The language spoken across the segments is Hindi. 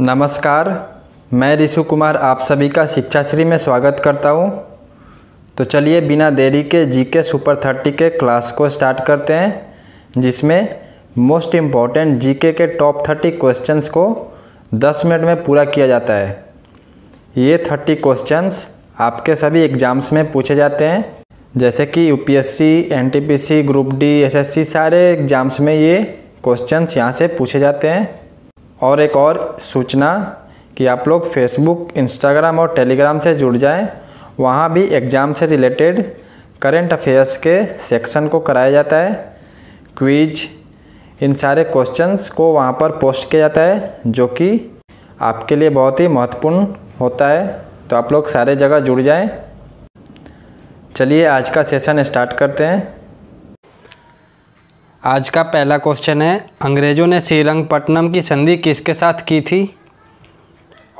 नमस्कार मैं रिशु कुमार आप सभी का शिक्षाश्री में स्वागत करता हूँ तो चलिए बिना देरी के जी के सुपर थर्टी के क्लास को स्टार्ट करते हैं जिसमें मोस्ट इम्पॉर्टेंट जी के टॉप थर्टी क्वेश्चंस को दस मिनट में पूरा किया जाता है ये थर्टी क्वेश्चंस आपके सभी एग्ज़ाम्स में पूछे जाते हैं जैसे कि U P group D S सारे एग्ज़ाम्स में ये क्वेश्चंस यहाँ से पूछे जाते हैं और एक और सूचना कि आप लोग फेसबुक इंस्टाग्राम और टेलीग्राम से जुड़ जाएं वहाँ भी एग्ज़ाम से रिलेटेड करेंट अफेयर्स के सेक्शन को कराया जाता है क्विज इन सारे क्वेश्चंस को वहाँ पर पोस्ट किया जाता है जो कि आपके लिए बहुत ही महत्वपूर्ण होता है तो आप लोग सारे जगह जुड़ जाएँ चलिए आज का सेशन स्टार्ट करते हैं आज का पहला क्वेश्चन है अंग्रेज़ों ने श्रीरंगपट्टनम की संधि किसके साथ की थी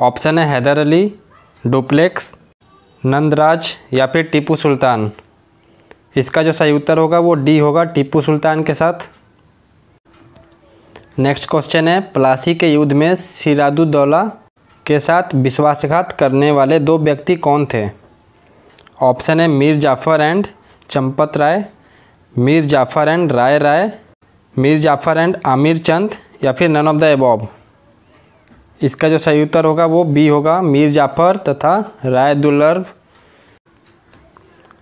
ऑप्शन है हैदर अली डुप्लेक्स नंदराज या फिर टीपू सुल्तान इसका जो सही उत्तर होगा वो डी होगा टीपू सुल्तान के साथ नेक्स्ट क्वेश्चन है प्लासी के युद्ध में सिराजुद्दौला के साथ विश्वासघात करने वाले दो व्यक्ति कौन थे ऑप्शन है Mir Jafar and Champat Rai Mir Jafar and Rai Rai Mir Jafar and Amir Chand या फिर नन ऑफ द एबॉब इसका जो सही उत्तर होगा वो बी होगा मीर जाफ़र तथा राय दुर्लभ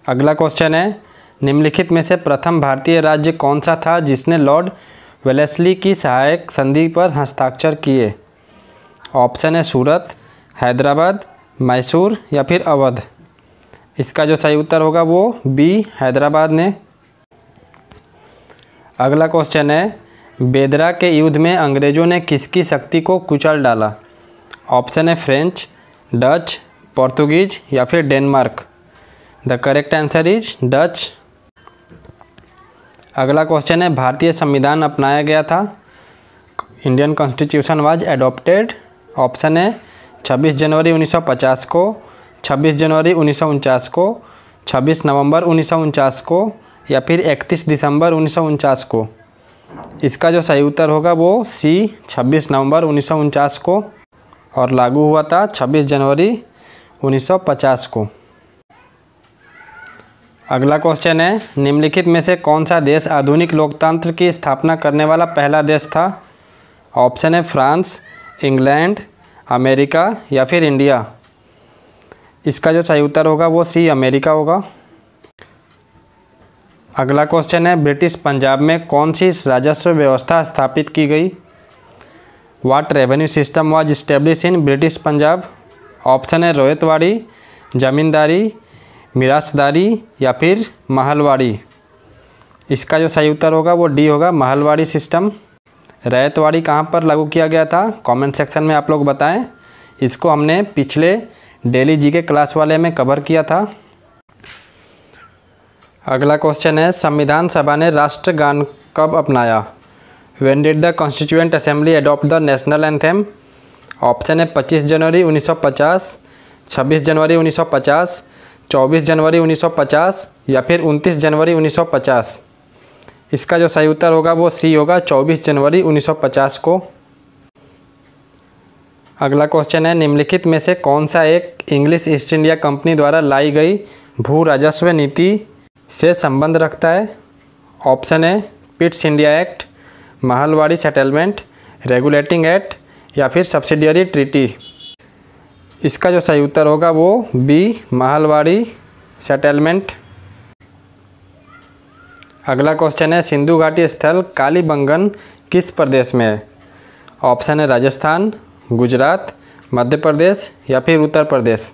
अगला क्वेश्चन है निम्नलिखित में से प्रथम भारतीय राज्य कौन सा था जिसने लॉर्ड वेलेसली की सहायक संधि पर हस्ताक्षर किए ऑप्शन है सूरत हैदराबाद मैसूर या फिर अवध इसका जो सही उत्तर होगा वो बी हैदराबाद ने अगला क्वेश्चन है बेदरा के युद्ध में अंग्रेज़ों ने किसकी शक्ति को कुचल डाला ऑप्शन है फ्रेंच डच पोर्तुगीज या फिर Denmark the correct answer is Dutch अगला क्वेश्चन है भारतीय संविधान अपनाया गया था Indian constitution was adopted option है 26 जनवरी 1950 को 26 जनवरी उन्नीस को 26 नवंबर उन्नीस को या फिर इकतीस दिसंबर उन्नीस को इसका जो सही उत्तर होगा वो सी 26 नवंबर उन्नीस को और लागू हुआ था 26 जनवरी 1950 को अगला क्वेश्चन है निम्नलिखित में से कौन सा देश आधुनिक लोकतंत्र की स्थापना करने वाला पहला देश था ऑप्शन है फ्रांस इंग्लैंड अमेरिका या फिर इंडिया इसका जो सही उत्तर होगा वो सी अमेरिका होगा अगला क्वेश्चन है ब्रिटिश पंजाब में कौन सी राजस्व व्यवस्था स्थापित की गई what revenue system was establish in British Punjab option है रोहितवाड़ी जमींदारी मिरासदारी या फिर महलवाड़ी इसका जो सही उत्तर होगा वो डी होगा महलवाड़ी सिस्टम रैतवाड़ी कहाँ पर लागू किया गया था कमेंट सेक्शन में आप लोग बताएं इसको हमने पिछले डेली जी के क्लास वाले में कवर किया था अगला क्वेश्चन है संविधान सभा ने राष्ट्रगान कब अपनाया when did the constituent assembly adopt the national anthem option है 25 जनवरी 1950 26 जनवरी 1950 24 जनवरी 1950 या फिर 29 जनवरी 1950 इसका जो सही उत्तर होगा वो सी होगा 24 जनवरी 1950 को अगला क्वेश्चन है निम्नलिखित में से कौन सा एक इंग्लिश ईस्ट इंडिया कंपनी द्वारा लाई गई भू राजस्व नीति से संबंध रखता है ऑप्शन है Pitt's India Act mahalwari settlement regulating act या फिर सब्सिडियरी ट्रीटी इसका जो सही उत्तर होगा वो बी महलवाड़ी सेटलमेंट अगला क्वेश्चन है सिंधु घाटी स्थल कालीबंगन किस प्रदेश में है ऑप्शन है राजस्थान गुजरात मध्य प्रदेश या फिर उत्तर प्रदेश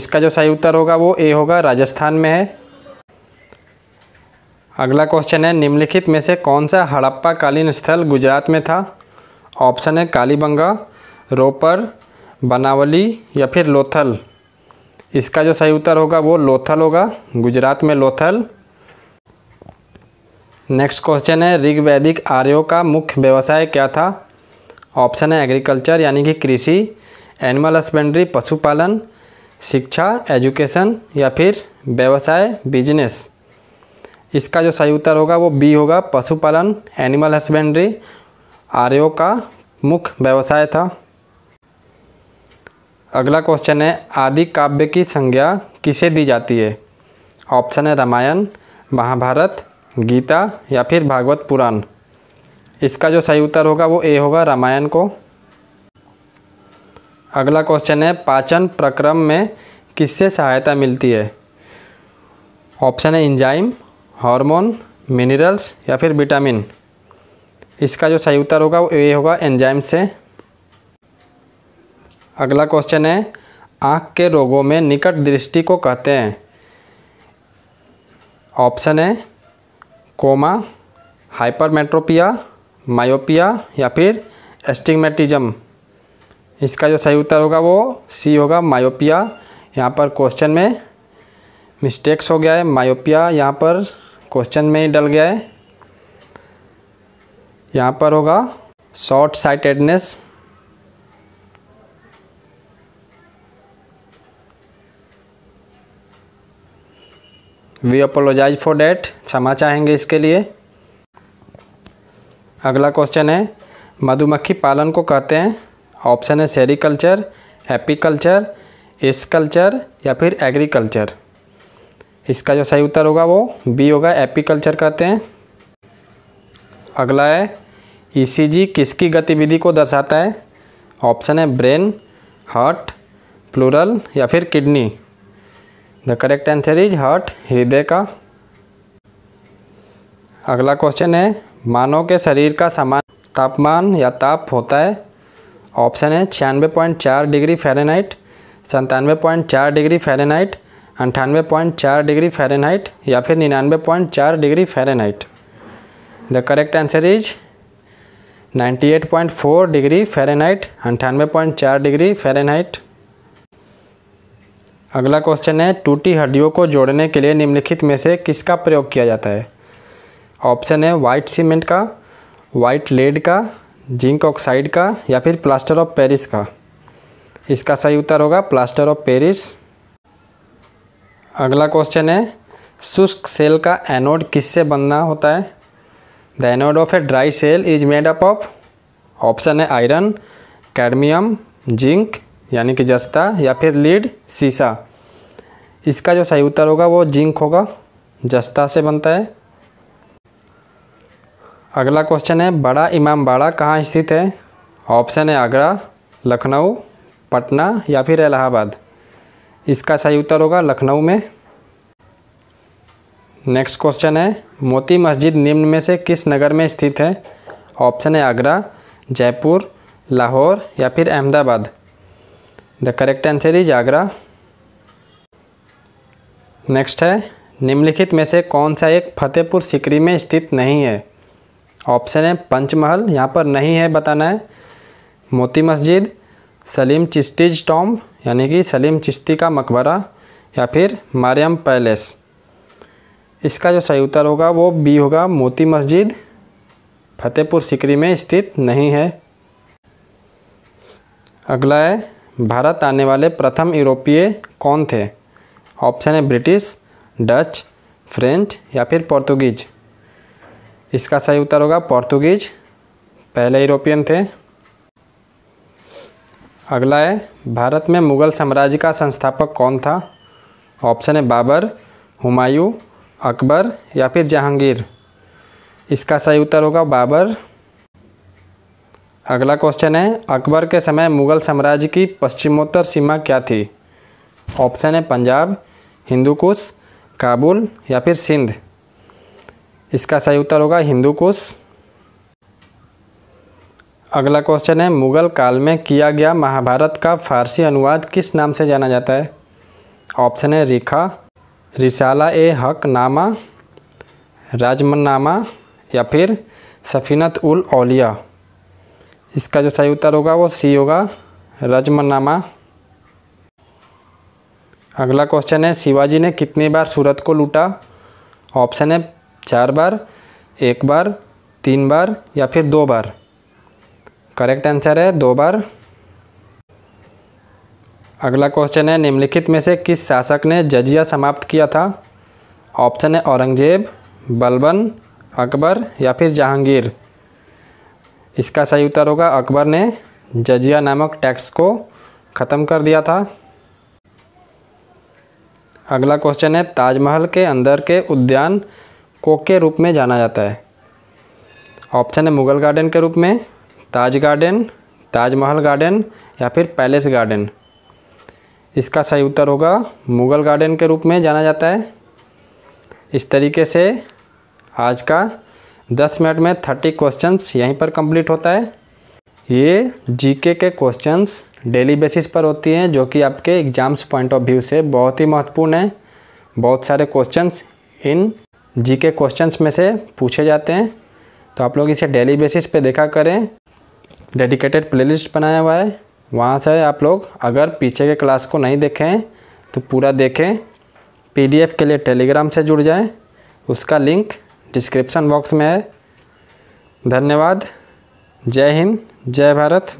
इसका जो सही उत्तर होगा वो ए होगा राजस्थान में है अगला क्वेश्चन है निम्नलिखित में से कौन सा हड़प्पा कालीन स्थल गुजरात में था ऑप्शन है कालीबंगा रोपर बनावली या फिर लोथल इसका जो सही उत्तर होगा वो लोथल होगा गुजरात में लोथल नेक्स्ट क्वेश्चन है ऋग्वैदिक आर्यों का मुख्य व्यवसाय क्या था ऑप्शन है एग्रीकल्चर यानी कि कृषि एनिमल हस्बेंड्री पशुपालन शिक्षा एजुकेशन या फिर व्यवसाय बिजनेस इसका जो सही उत्तर होगा वो बी होगा पशुपालन एनिमल हस्बेंड्री आर्यो का मुख्य व्यवसाय था अगला क्वेश्चन है आदि काव्य की संज्ञा किसे दी जाती है ऑप्शन है रामायण महाभारत गीता या फिर भागवत पुराण इसका जो सही उत्तर होगा वो ए होगा रामायण को अगला क्वेश्चन है पाचन प्रक्रम में किससे सहायता मिलती है ऑप्शन है इंजाइम हार्मोन मिनरल्स या फिर विटामिन इसका जो सही उत्तर होगा वो ये होगा एंजाइम से अगला क्वेश्चन है आँख के रोगों में निकट दृष्टि को कहते हैं ऑप्शन है कोमा हाइपरमेट्रोपिया मायोपिया या फिर एस्टिगमेटिज्म इसका जो सही उत्तर होगा वो सी होगा मायोपिया यहाँ पर क्वेश्चन में मिस्टेक्स हो गया है मायोपिया यहाँ पर क्वेश्चन में ही डल गया है यहाँ पर होगा short sightedness we apologise for that क्षमा चाहेंगे इसके लिए अगला क्वेश्चन है मधुमक्खी पालन को कहते हैं ऑप्शन है sericulture apiculture S culture या फिर एग्रीकल्चर इसका जो सही उत्तर होगा वो बी होगा एपिकल्चर कहते हैं अगला है ईसीजी e किसकी गतिविधि को दर्शाता है ऑप्शन है ब्रेन हार्ट प्लूरल या फिर kidney the correct answer is heart हृदय का अगला क्वेश्चन है मानव के शरीर का सामान तापमान या ताप होता है ऑप्शन है छियानवे पॉइंट चार डिग्री फेरेनाइट संतानवे पॉइंट चार डिग्री फेरेनाइट अंठानवे पॉइंट चार डिग्री फ़ारेनहाइट या फिर निन्यानवे पॉइंट चार degree Fahrenheit the correct answer is ninety eight point four degree Fahrenheit अंठानवे पॉइंट चार डिग्री फ़ारेनहाइट अगला क्वेश्चन है टूटी हड्डियों को जोड़ने के लिए निम्नलिखित में से किसका प्रयोग किया जाता है ऑप्शन है वाइट सीमेंट का वाइट लेड का जिंक ऑक्साइड का या फिर प्लास्टर ऑफ पेरिस का इसका सही उत्तर होगा प्लास्टर ऑफ पेरिस अगला क्वेश्चन है शुष्क सेल का एनोड किससे बनना होता है the anode of a dry cell is made up of option है आयरन कैडमियम जिंक यानी कि जस्ता या फिर लीड सीसा इसका जो सही उत्तर होगा वो जिंक होगा जस्ता से बनता है अगला क्वेश्चन है बड़ा इमाम बाड़ा कहाँ स्थित है ऑप्शन है आगरा लखनऊ पटना या फिर इलाहाबाद इसका सही उत्तर होगा लखनऊ में नेक्स्ट क्वेश्चन है मोती मस्जिद निम्न में से किस नगर में स्थित है ऑप्शन है आगरा जयपुर लाहौर या फिर Ahmedabad the correct answer is Agra next है निम्नलिखित में से कौन सा एक फतेहपुर सिकरी में स्थित नहीं है ऑप्शन है पंचमहल यहाँ पर नहीं है बताना है मोती मस्जिद सलीम चिश्तीज टॉम यानी कि सलीम चिश्ती का मकबरा या फिर मारियम पैलेस इसका जो सही उत्तर होगा वो बी होगा मोती मस्जिद फतेहपुर सिकरी में स्थित नहीं है अगला है भारत आने वाले प्रथम यूरोपीय कौन थे ऑप्शन है ब्रिटिश डच फ्रेंच या फिर पोर्तुगीज इसका सही उत्तर होगा पोर्तुगीज पहले यूरोपियन थे अगला है भारत में मुग़ल साम्राज्य का संस्थापक कौन था ऑप्शन है बाबर हुमायूं अकबर या फिर जहांगीर इसका सही उत्तर होगा बाबर अगला क्वेश्चन है अकबर के समय मुग़ल साम्राज्य की पश्चिमोत्तर सीमा क्या थी ऑप्शन है पंजाब हिंदू कुश काबुल या फिर सिंध इसका सही उत्तर होगा हिंदू कुश अगला क्वेश्चन है मुग़ल काल में किया गया महाभारत का फारसी अनुवाद किस नाम से जाना जाता है ऑप्शन है रिखा रिसाला ए हक नामा राजमनामा या फिर सफ़ीनत उल ओलिया इसका जो सही उत्तर होगा वो सी होगा रजमन्नामा अगला क्वेश्चन है शिवाजी ने कितनी बार सूरत को लूटा ऑप्शन है चार बार एक बार तीन बार या फिर दो बार करेक्ट आंसर है दो बार अगला क्वेश्चन है निम्नलिखित में से किस शासक ने जजिया समाप्त किया था ऑप्शन है औरंगजेब बलबन अकबर या फिर जहांगीर इसका सही उत्तर होगा अकबर ने जजिया नामक टैक्स को ख़त्म कर दिया था अगला क्वेश्चन है ताजमहल के अंदर के उद्यान को के रूप में जाना जाता है ऑप्शन है मुगल गार्डन के रूप में ताज गार्डन ताजमहल गार्डन या फिर पैलेस गार्डन इसका सही उत्तर होगा मुग़ल गार्डन के रूप में जाना जाता है इस तरीके से आज का 10 मिनट में 30 क्वेश्चंस यहीं पर कंप्लीट होता है ये जीके के क्वेश्चंस डेली बेसिस पर होती हैं जो कि आपके एग्ज़ाम्स पॉइंट ऑफ व्यू से बहुत ही महत्वपूर्ण है बहुत सारे क्वेश्चंस इन जीके क्वेश्चंस में से पूछे जाते हैं तो आप लोग इसे डेली बेसिस पे देखा करें डेडिकेटेड प्लेलिस्ट बनाया हुआ है वहाँ से आप लोग अगर पीछे के क्लास को नहीं देखें तो पूरा देखें पीडीएफ के लिए टेलीग्राम से जुड़ जाएं उसका लिंक डिस्क्रिप्शन बॉक्स में है धन्यवाद जय हिंद जय भारत